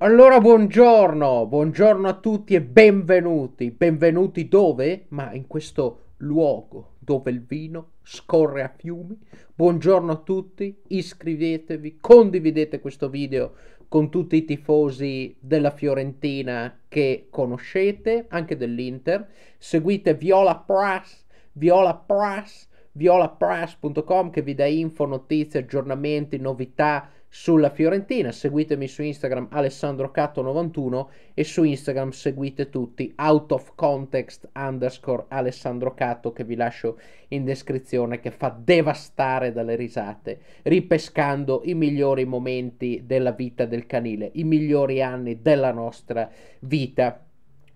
Allora buongiorno, buongiorno a tutti e benvenuti. Benvenuti dove? Ma in questo luogo dove il vino scorre a fiumi. Buongiorno a tutti, iscrivetevi, condividete questo video con tutti i tifosi della Fiorentina che conoscete, anche dell'Inter. Seguite Viola Prass, Viola Prass, violaprass.com che vi dà info, notizie, aggiornamenti, novità sulla Fiorentina. Seguitemi su Instagram alessandrocatto91 e su Instagram seguite tutti out of context underscore alessandrocatto che vi lascio in descrizione che fa devastare dalle risate, ripescando i migliori momenti della vita del canile, i migliori anni della nostra vita.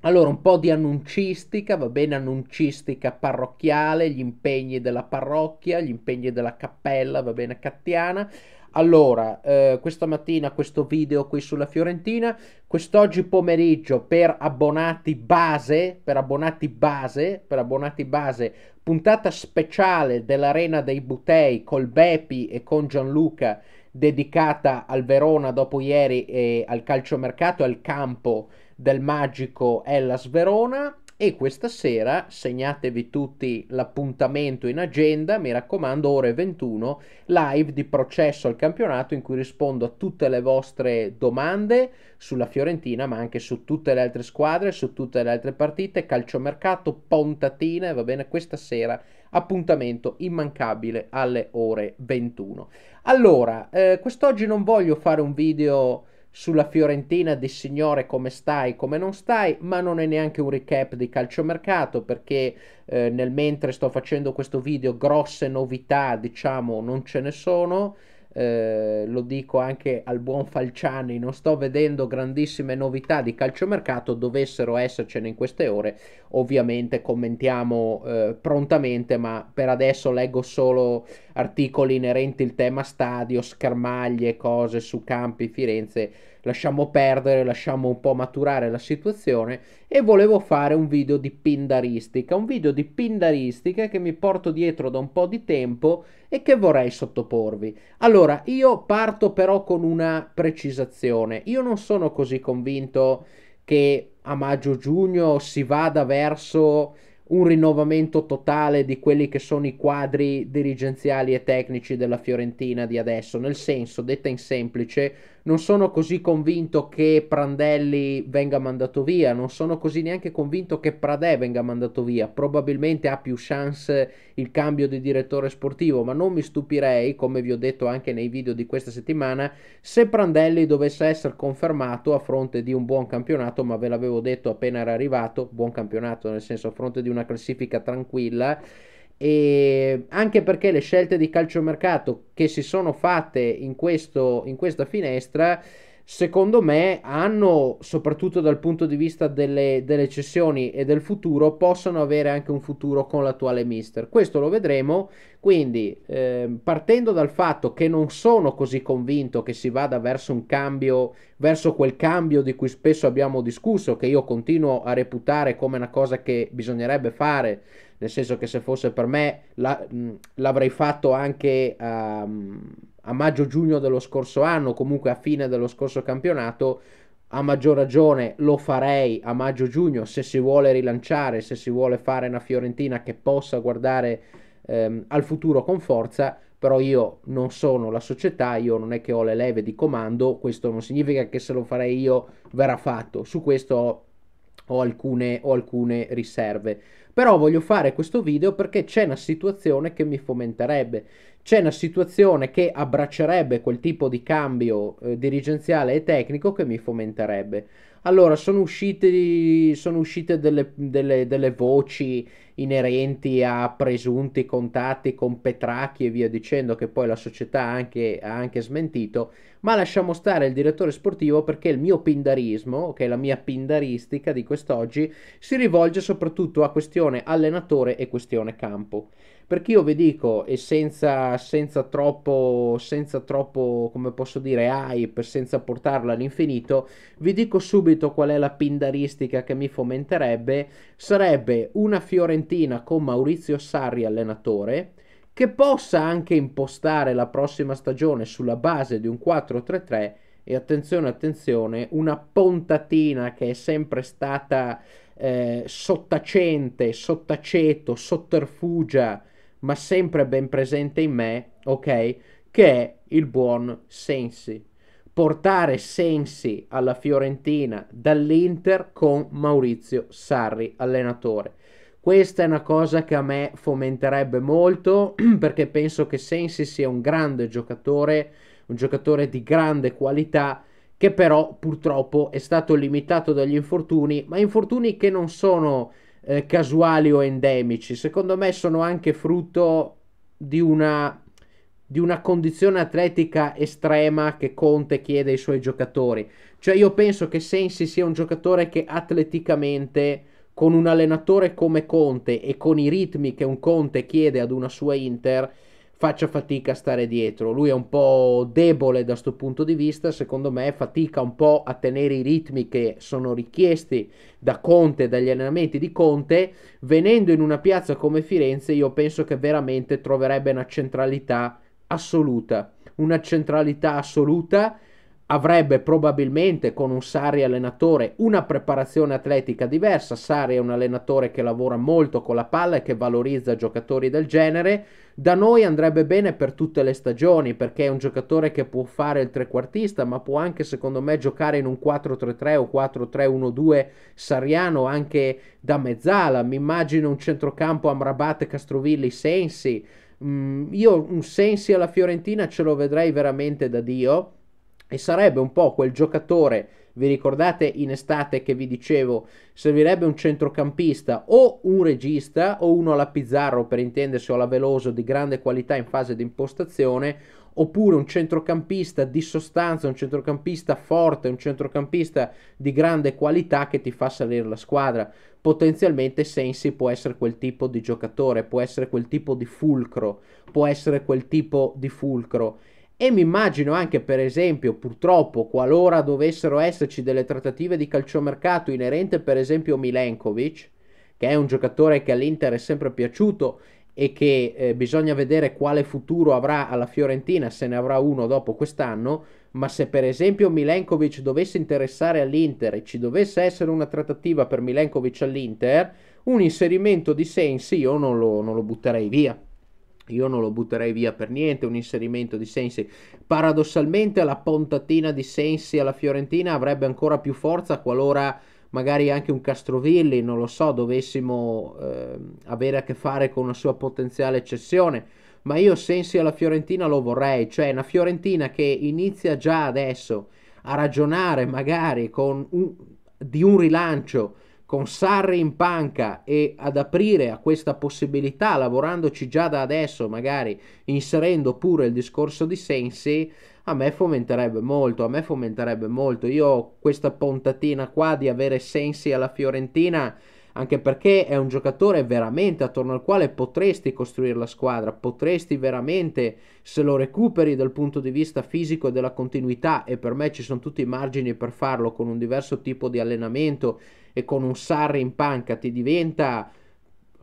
Allora, un po' di annuncistica, va bene, annuncistica parrocchiale, gli impegni della parrocchia, gli impegni della cappella, va bene, cattiana. Allora, eh, questa mattina questo video qui sulla Fiorentina, quest'oggi pomeriggio per abbonati base, per abbonati base, per abbonati base, puntata speciale dell'Arena dei Butei col Bepi e con Gianluca dedicata al Verona dopo ieri e al calciomercato e al campo del magico Hellas Verona. E questa sera segnatevi tutti l'appuntamento in agenda, mi raccomando, ore 21, live di processo al campionato in cui rispondo a tutte le vostre domande sulla Fiorentina, ma anche su tutte le altre squadre, su tutte le altre partite, calciomercato, pontatine, va bene, questa sera appuntamento immancabile alle ore 21. Allora, eh, quest'oggi non voglio fare un video sulla Fiorentina di signore come stai, come non stai, ma non è neanche un recap di calciomercato perché eh, nel mentre sto facendo questo video grosse novità diciamo non ce ne sono. Eh, lo dico anche al buon Falciani, non sto vedendo grandissime novità di calciomercato, dovessero essercene in queste ore, ovviamente commentiamo eh, prontamente, ma per adesso leggo solo articoli inerenti al tema stadio, schermaglie, cose su campi, Firenze lasciamo perdere, lasciamo un po' maturare la situazione e volevo fare un video di pindaristica, un video di pindaristica che mi porto dietro da un po' di tempo e che vorrei sottoporvi. Allora, io parto però con una precisazione, io non sono così convinto che a maggio-giugno si vada verso un rinnovamento totale di quelli che sono i quadri dirigenziali e tecnici della Fiorentina di adesso, nel senso, detta in semplice, non sono così convinto che Prandelli venga mandato via, non sono così neanche convinto che Pradè venga mandato via. Probabilmente ha più chance il cambio di direttore sportivo, ma non mi stupirei, come vi ho detto anche nei video di questa settimana, se Prandelli dovesse essere confermato a fronte di un buon campionato, ma ve l'avevo detto appena era arrivato, buon campionato nel senso a fronte di una classifica tranquilla e ehm, anche perché le scelte di calciomercato che si sono fatte in, questo, in questa finestra secondo me hanno soprattutto dal punto di vista delle, delle, cessioni e del futuro possono avere anche un futuro con l'attuale mister questo lo vedremo quindi eh, partendo dal fatto che non sono così convinto che si vada verso un cambio verso quel cambio di cui spesso abbiamo discusso che io continuo a reputare come una cosa che bisognerebbe fare nel senso che se fosse per me la, mh, l'avrei fatto anche ehm, a, a maggio-giugno dello scorso anno, comunque a fine dello scorso campionato, a maggior ragione lo farei a maggio-giugno se si vuole rilanciare, se si vuole fare una Fiorentina che possa guardare ehm, al futuro con forza, però io non sono la società, io non è che ho le leve di comando, questo non significa che se lo farei io verrà fatto, su questo ho ho alcune, ho alcune riserve. Però voglio fare questo video perché c'è una situazione che mi fomenterebbe, c'è una situazione che abbraccerebbe quel tipo di cambio eh, dirigenziale e tecnico che mi fomenterebbe. Allora, sono uscite, sono uscite delle, delle, delle voci inerenti a presunti contatti con Petrachi e via dicendo che poi la società anche, ha anche smentito, ma lasciamo stare il direttore sportivo perché il mio pindarismo, che è la mia pindaristica di quest'oggi, si rivolge soprattutto a questione allenatore e questione campo. Perché io vi dico, e senza, senza, troppo, senza troppo, come posso dire, hype, senza portarla all'infinito, vi dico subito qual è la pindaristica che mi fomenterebbe. Sarebbe una Fiorentina con Maurizio Sarri allenatore, che possa anche impostare la prossima stagione sulla base di un 4-3-3 e attenzione, attenzione, una pontatina che è sempre stata eh, sottacente, sottaceto, sotterfugia ma sempre ben presente in me, ok? Che è il buon Sensi. Portare Sensi alla Fiorentina dall'Inter con Maurizio Sarri, allenatore. Questa è una cosa che a me fomenterebbe molto perché penso che Sensi sia un grande giocatore, un giocatore di grande qualità che però purtroppo è stato limitato dagli infortuni, ma infortuni che non sono eh, casuali o endemici, secondo me sono anche frutto di una, di una condizione atletica estrema che Conte chiede ai suoi giocatori. Cioè io penso che Sensi sia un giocatore che atleticamente con un allenatore come Conte e con i ritmi che un Conte chiede ad una sua Inter faccia fatica a stare dietro. Lui è un po' debole da questo punto di vista, secondo me fatica un po' a tenere i ritmi che sono richiesti da Conte, dagli allenamenti di Conte. Venendo in una piazza come Firenze, io penso che veramente troverebbe una centralità assoluta, una centralità assoluta avrebbe probabilmente con un Sari allenatore una preparazione atletica diversa. Sari è un allenatore che lavora molto con la palla e che valorizza giocatori del genere. Da noi andrebbe bene per tutte le stagioni perché è un giocatore che può fare il trequartista, ma può anche secondo me giocare in un 4-3-3 o 4-3-1-2 sariano anche da mezzala. Mi immagino un centrocampo Amrabat, Castrovilli, Sensi. Mm, io un Sensi alla Fiorentina ce lo vedrei veramente da Dio e sarebbe un po' quel giocatore, vi ricordate in estate che vi dicevo, servirebbe un centrocampista o un regista o uno alla Pizzarro per intendersi o alla Veloso di grande qualità in fase di impostazione oppure un centrocampista di sostanza, un centrocampista forte, un centrocampista di grande qualità che ti fa salire la squadra. Potenzialmente Sensi può essere quel tipo di giocatore, può essere quel tipo di fulcro, può essere quel tipo di fulcro e mi immagino anche, per esempio, purtroppo, qualora dovessero esserci delle trattative di calciomercato inerente, per esempio, Milenkovic, che è un giocatore che all'Inter è sempre piaciuto e che eh, bisogna vedere quale futuro avrà alla Fiorentina, se ne avrà uno dopo quest'anno, ma se per esempio Milenkovic dovesse interessare all'Inter e ci dovesse essere una trattativa per Milenkovic all'Inter, un inserimento di Sensi io non lo, non lo butterei via. Io non lo butterei via per niente, un inserimento di Sensi. Paradossalmente la pontatina di Sensi alla Fiorentina avrebbe ancora più forza qualora magari anche un Castrovilli, non lo so, dovessimo eh, avere a che fare con una sua potenziale eccessione Ma io Sensi alla Fiorentina lo vorrei, cioè una Fiorentina che inizia già adesso a ragionare magari un, di un rilancio con Sarri in panca e ad aprire a questa possibilità, lavorandoci già da adesso, magari inserendo pure il discorso di Sensi, a me fomenterebbe molto, a me fomenterebbe molto. Io ho questa puntatina qua di avere Sensi alla Fiorentina anche perché è un giocatore veramente attorno al quale potresti costruire la squadra, potresti veramente, se lo recuperi dal punto di vista fisico e della continuità, e per me ci sono tutti i margini per farlo con un diverso tipo di allenamento e con un Sarri in panca, ti diventa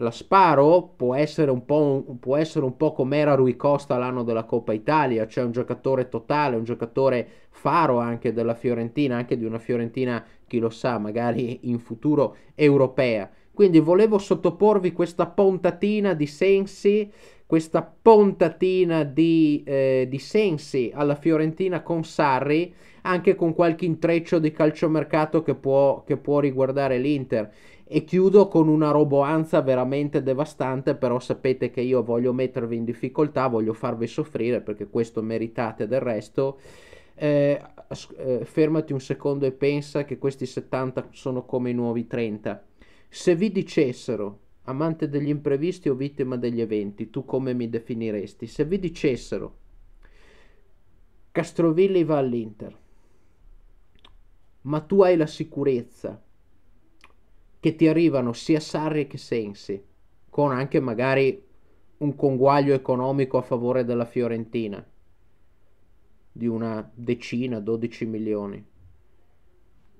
la sparo può essere un po', un, può essere un po' com'era Rui Costa l'anno della Coppa Italia, cioè un giocatore totale, un giocatore faro anche della Fiorentina, anche di una Fiorentina, chi lo sa, magari in futuro europea. Quindi volevo sottoporvi questa pontatina di sensi, questa pontatina di, eh, di sensi alla Fiorentina con Sarri, anche con qualche intreccio di calciomercato che può, che può riguardare l'Inter. E chiudo con una roboanza veramente devastante, però sapete che io voglio mettervi in difficoltà, voglio farvi soffrire perché questo meritate del resto. Eh, eh, fermati un secondo e pensa che questi 70 sono come i nuovi 30. Se vi dicessero, amante degli imprevisti o vittima degli eventi, tu come mi definiresti? Se vi dicessero, Castrovilli va all'Inter, ma tu hai la sicurezza che ti arrivano sia Sarri che Sensi, con anche magari un conguaglio economico a favore della Fiorentina di una decina, 12 milioni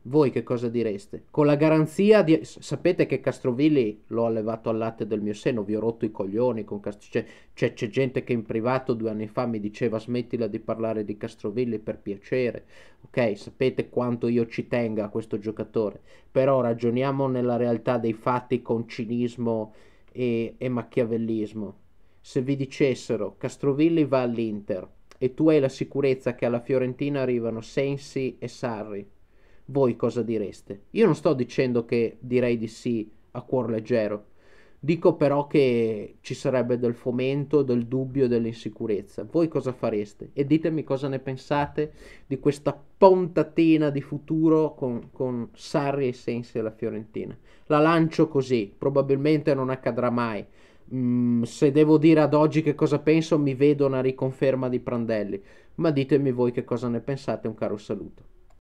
voi che cosa direste? Con la garanzia di... Sapete che Castrovilli l'ho allevato al latte del mio seno, vi ho rotto i coglioni con Castrovilli. Cioè, c'è, c'è, gente che in privato due anni fa mi diceva smettila di parlare di Castrovilli per piacere. Ok, sapete quanto io ci tenga a questo giocatore. Però ragioniamo nella realtà dei fatti con cinismo e, e machiavellismo. Se vi dicessero Castrovilli va all'Inter e tu hai la sicurezza che alla Fiorentina arrivano Sensi e Sarri voi cosa direste? Io non sto dicendo che direi di sì a cuor leggero, dico però che ci sarebbe del fomento, del dubbio, dell'insicurezza. Voi cosa fareste? E ditemi cosa ne pensate di questa pontatina di futuro con, con Sarri e Sensi alla Fiorentina. La lancio così, probabilmente non accadrà mai. Mm, se devo dire ad oggi che cosa penso, mi vedo una riconferma di Prandelli. Ma ditemi voi che cosa ne pensate, un caro saluto.